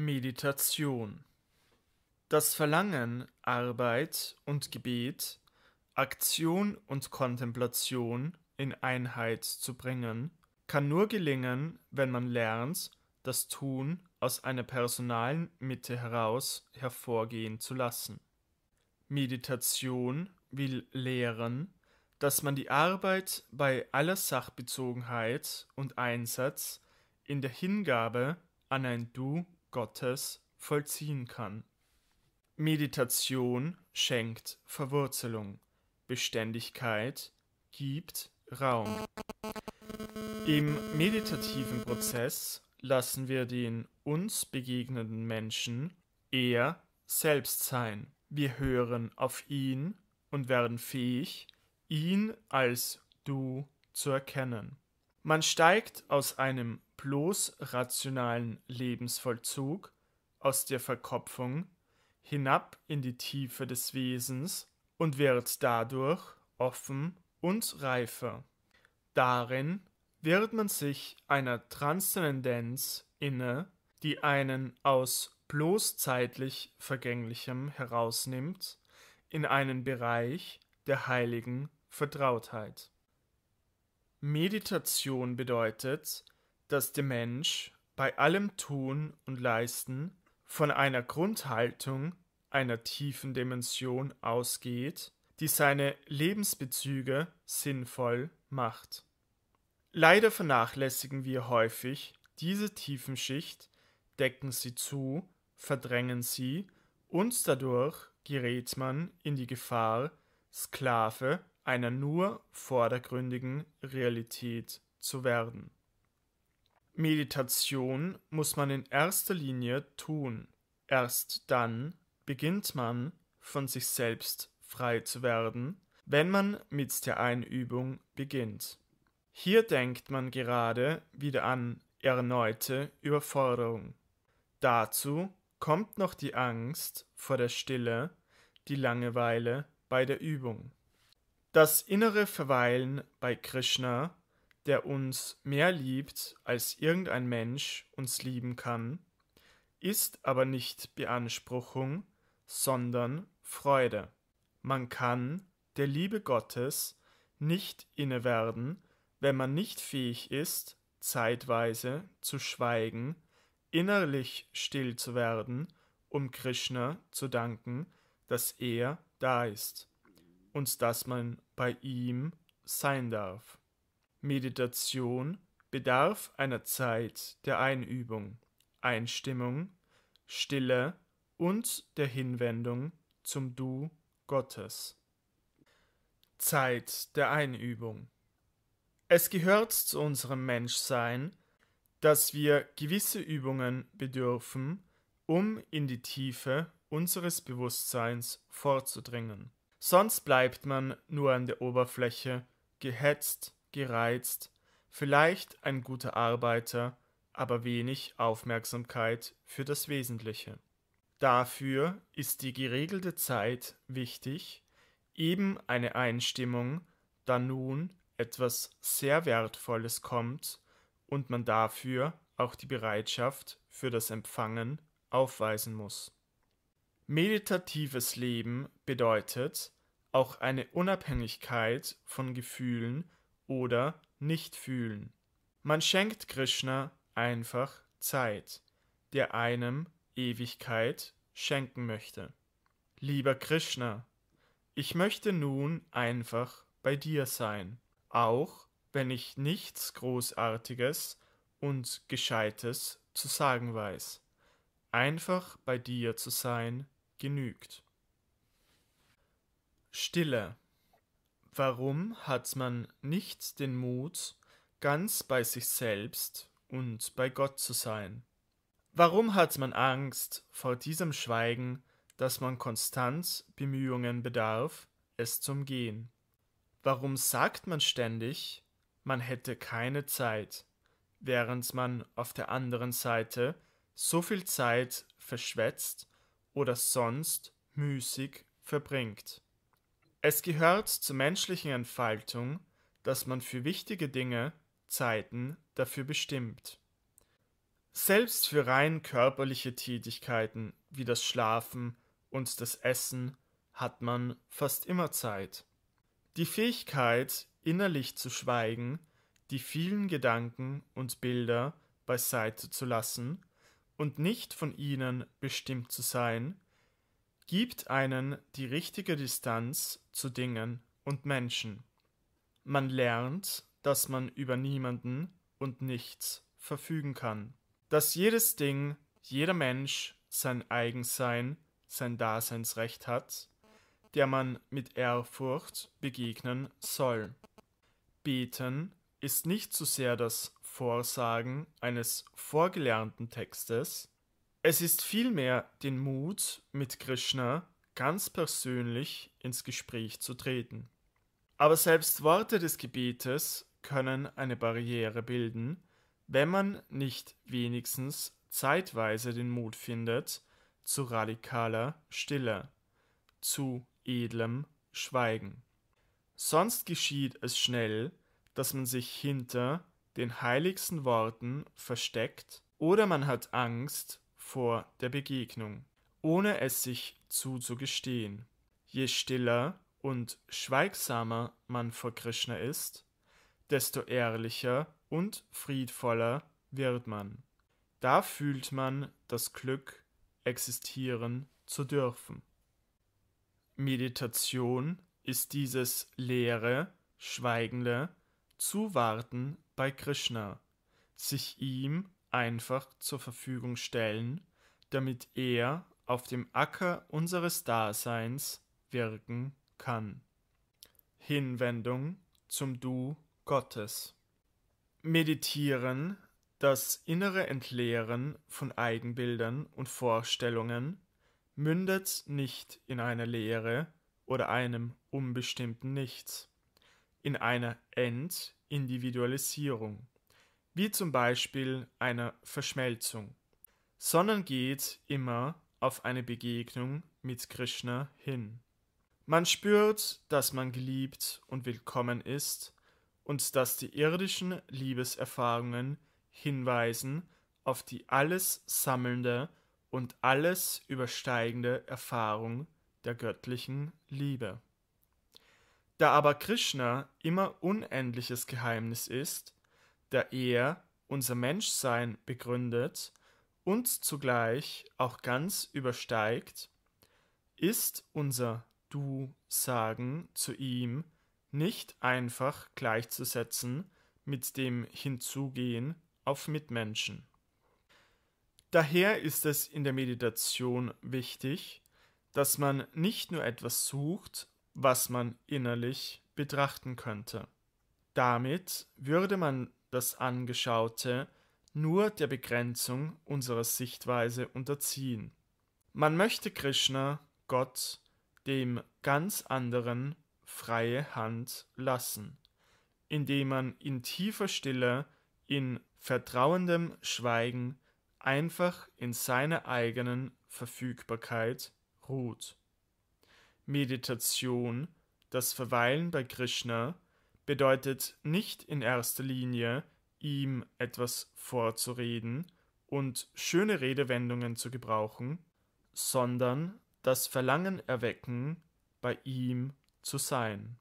Meditation. Das Verlangen, Arbeit und Gebet, Aktion und Kontemplation in Einheit zu bringen, kann nur gelingen, wenn man lernt, das Tun aus einer personalen Mitte heraus hervorgehen zu lassen. Meditation will lehren, dass man die Arbeit bei aller Sachbezogenheit und Einsatz in der Hingabe an ein Du Gottes vollziehen kann. Meditation schenkt Verwurzelung, Beständigkeit gibt Raum. Im meditativen Prozess lassen wir den uns begegnenden Menschen eher selbst sein. Wir hören auf ihn und werden fähig, ihn als du zu erkennen. Man steigt aus einem bloß rationalen Lebensvollzug aus der Verkopfung hinab in die Tiefe des Wesens und wird dadurch offen und reifer. Darin wird man sich einer Transzendenz inne, die einen aus bloß zeitlich Vergänglichem herausnimmt, in einen Bereich der heiligen Vertrautheit. Meditation bedeutet, dass der Mensch bei allem Tun und Leisten von einer Grundhaltung, einer tiefen Dimension ausgeht, die seine Lebensbezüge sinnvoll macht. Leider vernachlässigen wir häufig diese tiefen Tiefenschicht, decken sie zu, verdrängen sie, und dadurch gerät man in die Gefahr, Sklave einer nur vordergründigen Realität zu werden. Meditation muss man in erster Linie tun. Erst dann beginnt man, von sich selbst frei zu werden, wenn man mit der Einübung beginnt. Hier denkt man gerade wieder an erneute Überforderung. Dazu kommt noch die Angst vor der Stille, die Langeweile bei der Übung. Das innere Verweilen bei Krishna der uns mehr liebt, als irgendein Mensch uns lieben kann, ist aber nicht Beanspruchung, sondern Freude. Man kann der Liebe Gottes nicht inne werden, wenn man nicht fähig ist, zeitweise zu schweigen, innerlich still zu werden, um Krishna zu danken, dass er da ist und dass man bei ihm sein darf. Meditation bedarf einer Zeit der Einübung, Einstimmung, Stille und der Hinwendung zum Du Gottes. Zeit der Einübung. Es gehört zu unserem Menschsein, dass wir gewisse Übungen bedürfen, um in die Tiefe unseres Bewusstseins vorzudringen. Sonst bleibt man nur an der Oberfläche gehetzt gereizt, vielleicht ein guter Arbeiter, aber wenig Aufmerksamkeit für das Wesentliche. Dafür ist die geregelte Zeit wichtig, eben eine Einstimmung, da nun etwas sehr Wertvolles kommt und man dafür auch die Bereitschaft für das Empfangen aufweisen muss. Meditatives Leben bedeutet auch eine Unabhängigkeit von Gefühlen oder nicht fühlen. Man schenkt Krishna einfach Zeit, der einem Ewigkeit schenken möchte. Lieber Krishna, ich möchte nun einfach bei dir sein, auch wenn ich nichts Großartiges und Gescheites zu sagen weiß. Einfach bei dir zu sein genügt. Stille Warum hat man nicht den Mut, ganz bei sich selbst und bei Gott zu sein? Warum hat man Angst vor diesem Schweigen, dass man konstant Bemühungen bedarf, es zu umgehen? Warum sagt man ständig, man hätte keine Zeit, während man auf der anderen Seite so viel Zeit verschwätzt oder sonst müßig verbringt? Es gehört zur menschlichen Entfaltung, dass man für wichtige Dinge Zeiten dafür bestimmt. Selbst für rein körperliche Tätigkeiten wie das Schlafen und das Essen hat man fast immer Zeit. Die Fähigkeit, innerlich zu schweigen, die vielen Gedanken und Bilder beiseite zu lassen und nicht von ihnen bestimmt zu sein, gibt einen die richtige Distanz zu Dingen und Menschen. Man lernt, dass man über niemanden und nichts verfügen kann, dass jedes Ding, jeder Mensch sein Eigensein, sein Daseinsrecht hat, der man mit Ehrfurcht begegnen soll. Beten ist nicht so sehr das Vorsagen eines vorgelernten Textes, es ist vielmehr den Mut, mit Krishna ganz persönlich ins Gespräch zu treten. Aber selbst Worte des Gebetes können eine Barriere bilden, wenn man nicht wenigstens zeitweise den Mut findet zu radikaler Stille, zu edlem Schweigen. Sonst geschieht es schnell, dass man sich hinter den heiligsten Worten versteckt oder man hat Angst, vor der Begegnung, ohne es sich zuzugestehen. Je stiller und schweigsamer man vor Krishna ist, desto ehrlicher und friedvoller wird man. Da fühlt man das Glück, existieren zu dürfen. Meditation ist dieses leere, schweigende Zuwarten bei Krishna, sich ihm einfach zur Verfügung stellen, damit er auf dem Acker unseres Daseins wirken kann. Hinwendung zum Du Gottes. Meditieren, das innere Entleeren von Eigenbildern und Vorstellungen, mündet nicht in einer Lehre oder einem unbestimmten Nichts, in einer Entindividualisierung wie zum Beispiel einer Verschmelzung, sondern geht immer auf eine Begegnung mit Krishna hin. Man spürt, dass man geliebt und willkommen ist und dass die irdischen Liebeserfahrungen hinweisen auf die alles sammelnde und alles übersteigende Erfahrung der göttlichen Liebe. Da aber Krishna immer unendliches Geheimnis ist, da er unser Menschsein begründet und zugleich auch ganz übersteigt, ist unser Du-Sagen zu ihm nicht einfach gleichzusetzen mit dem Hinzugehen auf Mitmenschen. Daher ist es in der Meditation wichtig, dass man nicht nur etwas sucht, was man innerlich betrachten könnte. Damit würde man das Angeschaute nur der Begrenzung unserer Sichtweise unterziehen. Man möchte Krishna, Gott, dem ganz anderen freie Hand lassen, indem man in tiefer Stille, in vertrauendem Schweigen einfach in seiner eigenen Verfügbarkeit ruht. Meditation, das Verweilen bei Krishna, bedeutet nicht in erster Linie, ihm etwas vorzureden und schöne Redewendungen zu gebrauchen, sondern das Verlangen erwecken, bei ihm zu sein.